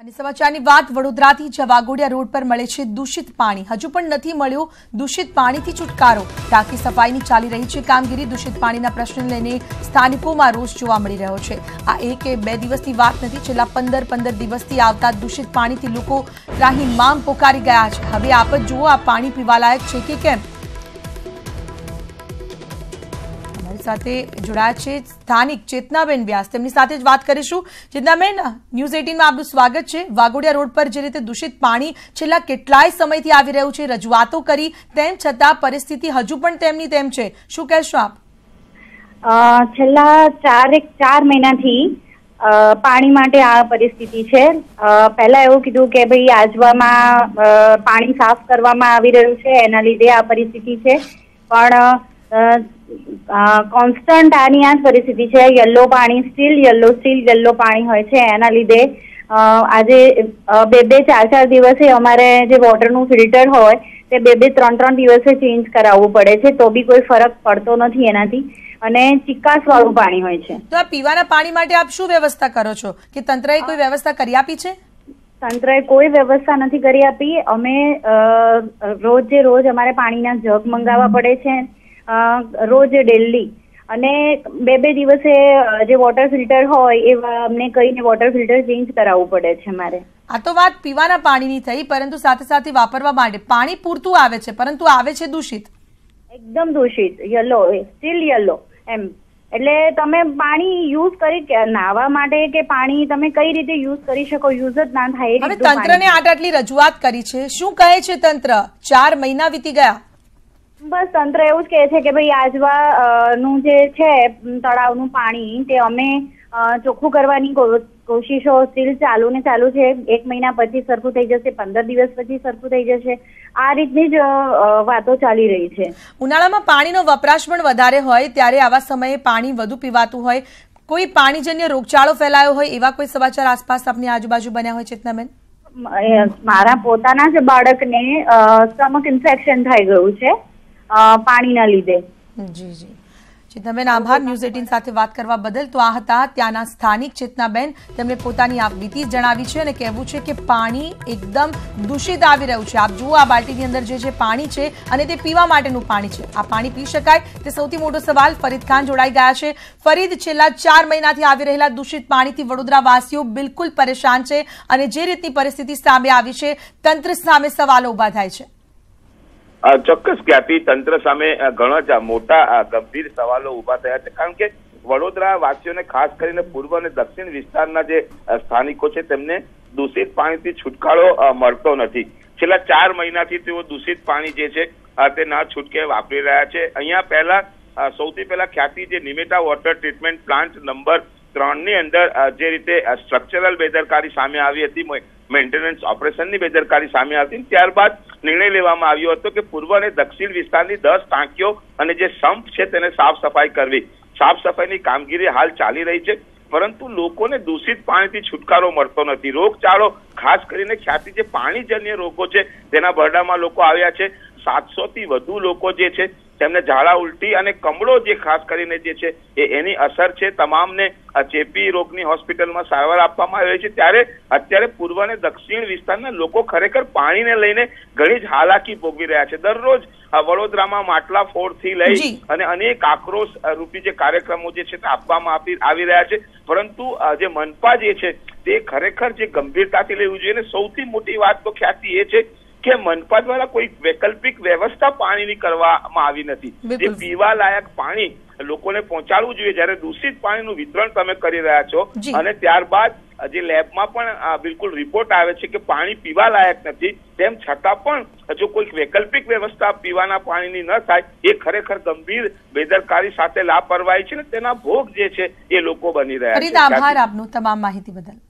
અને સમાચારની વાત વડોદરાથી જવાગોડિયા રોડ પર મળે છે દૂષિત પાણી હજુ પણ નથી મળ્યું દૂષિત પાણીથી છુટકારો ટાંકી સફાઈની ચાલી રહી છે કામગીરી દૂષિત પાણીના પ્રશ્ન લઈને સ્થાનિકોમાં રોષ જોવા મળી રહ્યો છે આ એક કે બે દિવસની વાત નથી છેલ્લા પંદર પંદર દિવસથી આવતા દૂષિત પાણીથી લોકો રાહી માંગ પોકારી ગયા છે હવે આપ જુઓ આ પાણી પીવાલાયક છે કે કેમ સાથે જોડાયા છે સ્થાનિક ચેતનાબેન વ્યાસ તેમની સાથે જ વાત કરીશું ચેતનાબેન ન્યૂઝ એટીનમાં આપનું સ્વાગત છે વાગોડિયા રોડ પર જે રીતે દૂષિત પાણી છેલ્લા કેટલાય સમયથી આવી રહ્યું છે રજૂઆતો કરી તેમ છતાં પરિસ્થિતિ હજુ પણ તેમની તેમ છે શું કહેશો આપ છેલ્લા ચારેક ચાર મહિનાથી પાણી માટે આ પરિસ્થિતિ છે પહેલા એવું કીધું કે ભાઈ આજવામાં પાણી સાફ કરવામાં આવી રહ્યું છે એના લીધે આ પરિસ્થિતિ છે પણ કોન્સ્ટન્ટ આની આ પરિસ્થિતિ છે યલો પાણી સ્ટીલ યલો સ્ટીલ યલો પાણી હોય છે એના લીધે આજે બે બે ચાર ચાર દિવસે અમારે જે વોટરનું ફિલ્ટર હોય તે બે બે ત્રણ ત્રણ દિવસે ચેન્જ કરાવવું પડે છે તો બી કોઈ ફરક પડતો નથી એનાથી અને ચિકાસ વાળું પાણી હોય છે તો આ પીવાના પાણી માટે આપ શું વ્યવસ્થા કરો છો કે તંત્રએ કોઈ વ્યવસ્થા કરી આપી છે તંત્રએ કોઈ વ્યવસ્થા નથી કરી આપી અમે રોજે રોજ અમારે પાણીના જગ મંગાવવા પડે છે રોજ ડેલી અને બે બે દિવસે જે વોટર ફિલ્ટર હોય એવા અમને કહીને વોટર ફિલ્ટર ચેન્જ કરાવવું પડે છે મારે આ તો વાત પીવાના પાણીની થઈ પરંતુ સાથે સાથે વાપરવા માટે પાણી પૂરતું આવે છે પરંતુ આવે છે દૂષિત એકદમ દૂષિત યલો સ્ટીલ યલો એમ એટલે તમે પાણી યુઝ કરી નાવા માટે કે પાણી તમે કઈ રીતે યુઝ કરી શકો યુઝ જ ના થાય હવે તંત્રને આટ આટલી રજૂઆત કરી છે શું કહે છે તંત્ર ચાર મહિના વીતી ગયા બસ તંત્ર એવું જ કહે છે કે ભાઈ આજવા નું જે છે તળાવનું પાણી તે અમે ચોખ્ખું કરવાની કોશિશો સ્ટીલ ચાલુ ને ચાલુ છે એક મહિના પછી સરખું થઈ જશે પંદર દિવસ પછી સરખું થઈ જશે આ રીતની જ વાતો ચાલી રહી છે ઉનાળામાં પાણીનો વપરાશ પણ વધારે હોય ત્યારે આવા સમયે પાણી વધુ પીવાતું હોય કોઈ પાણીજન્ય રોગચાળો ફેલાયો હોય એવા કોઈ સમાચાર આસપાસ આપની આજુબાજુ બન્યા હોય ચેતનાબેન મારા પોતાના જ બાળકને સ્ટમક ઇન્ફેક્શન થઈ ગયું છે પાણીના લીધે જી જી ચેતનાબેન આભાર ન્યૂઝ એટીન સાથે વાત કરવા બદલ તો આ હતા ત્યાંના સ્થાનિક ચેતનાબેન તેમણે પોતાની આ વીતી જણાવી છે અને કહેવું છે કે પાણી એકદમ દૂષિત આવી રહ્યું છે આપ જુઓ આ બાલ્ટીની અંદર જે પાણી છે અને તે પીવા માટેનું પાણી છે આ પાણી પી શકાય તે સૌથી મોટો સવાલ ફરીદ ખાન જોડાઈ ગયા છે ફરીદ છેલ્લા ચાર મહિનાથી આવી રહેલા દૂષિત પાણીથી વડોદરાવાસીઓ બિલકુલ પરેશાન છે અને જે રીતની પરિસ્થિતિ સામે આવી છે તંત્ર સામે સવાલો ઊભા થાય છે ચોક્કસ જ્ઞાતિ તંત્ર સામે ઘણા જ મોટા ગંભીર સવાલો ઉભા થયા છે કારણ કે વડોદરા વાસીઓને ખાસ કરીને પૂર્વ અને દક્ષિણ વિસ્તારના જે સ્થાનિકો છે તેમને દૂષિત પાણીથી છુટકારો મળતો નથી છેલ્લા ચાર મહિનાથી તેઓ દૂષિત પાણી જે છે તે ના છૂટકે વાપરી રહ્યા છે અહીંયા પહેલા સૌથી પહેલા ખ્યાતિ જે Nimeta water treatment plant number ત્રણની અંદર જે રીતે સ્ટ્રક્ચરલ બેદરકારી સામે આવી હતી મેન્ટેનન્સ ઓપરેશનની બેદરકારી સામે આવતી ત્યારબાદ નિર્ણય લેવામાં આવ્યો હતો કે પૂર્વ અને દક્ષિણ વિસ્તારની દસ ટાંકીઓ અને જે સંપ છે તેને સાફ સફાઈ કરવી સાફ સફાઈની કામગીરી હાલ ચાલી રહી છે પરંતુ લોકોને દૂષિત પાણીથી છુટકારો મળતો નથી રોગચાળો ખાસ કરીને ખ્યાતિ જે પાણીજન્ય રોગો છે તેના ભરડામાં લોકો આવ્યા છે સાતસો થી વધુ લોકો જે છે તેમને ઝાડા ઉલટી અને કમળો જે ખાસ કરીને જે છે એ એની અસર છે તમામને ચેપી રોગની હોસ્પિટલમાં સારવાર આપવામાં આવી છે ત્યારે અત્યારે પૂર્વ અને દક્ષિણ વિસ્તારના લોકો ખરેખર પાણીને લઈને ઘણી જ હાલાકી ભોગવી રહ્યા છે દરરોજ વડોદરામાં માટલા થી લઈ અને અનેક આક્રોશ રૂપી જે કાર્યક્રમો જે છે તે આપવામાં આવી રહ્યા છે પરંતુ જે મનપા જે છે તે ખરેખર જે ગંભીરતાથી લેવું જોઈએ અને સૌથી મોટી વાત તો ખ્યાતિ એ છે કે મનપા દ્વારા કોઈ વૈકલ્પિક વ્યવસ્થા પાણીની કરવામાં આવી નથી જે પીવા લાયક પાણી લોકોને પહોંચાડવું જોઈએ જ્યારે દૂષિત પાણીનું વિતરણ તમે કરી રહ્યા છો અને ત્યારબાદ જે લેબમાં પણ બિલકુલ રિપોર્ટ આવે છે કે પાણી પીવા લાયક નથી તેમ છતાં પણ જો કોઈ વૈકલ્પિક વ્યવસ્થા પીવાના પાણીની ન થાય એ ખરેખર ગંભીર બેદરકારી સાથે લાપરવાહી છે ને તેના ભોગ જે છે એ લોકો બની રહ્યા છે આભાર આપનો તમામ માહિતી બદલ